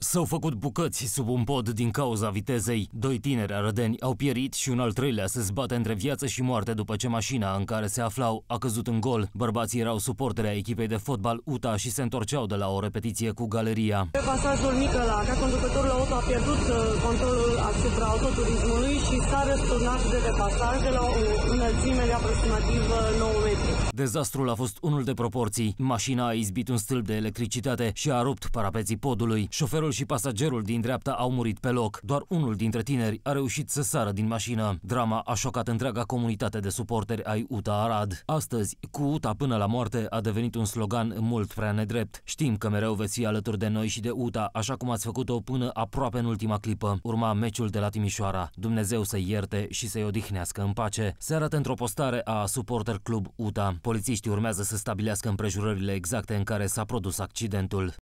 S-au făcut bucăți sub un pod din cauza vitezei. Doi tineri arădeni au pierit și un al treilea se zbate între viață și moarte după ce mașina în care se aflau a căzut în gol. Bărbații erau suporteri a echipei de fotbal UTA și se întorceau de la o repetiție cu galeria. Pe pasajul Nicola, ca conducătorul auto a pierdut uh, controlul asupra autoturismului și s-a răsturnat de pe pasaj de la un înălțime de aproximativ 9 uh, metri. Dezastrul a fost unul de proporții. Mașina a izbit un stâlp de electricitate și a rupt parapeții podului. Șoferul și pasagerul din dreapta au murit pe loc. Doar unul dintre tineri a reușit să sară din mașină. Drama a șocat întreaga comunitate de suporteri ai UTA Arad. Astăzi, cu UTA până la moarte a devenit un slogan mult prea nedrept. Știm că mereu veți fi alături de noi și de UTA, așa cum ați făcut-o până aproape în ultima clipă. Urma meciul de la Timișoara. Dumnezeu să ierte și să-i odihnească în pace. Se arată într-o postare a Supporter Club UTA. Polițiștii urmează să stabilească împrejurările exacte în care s-a produs accidentul.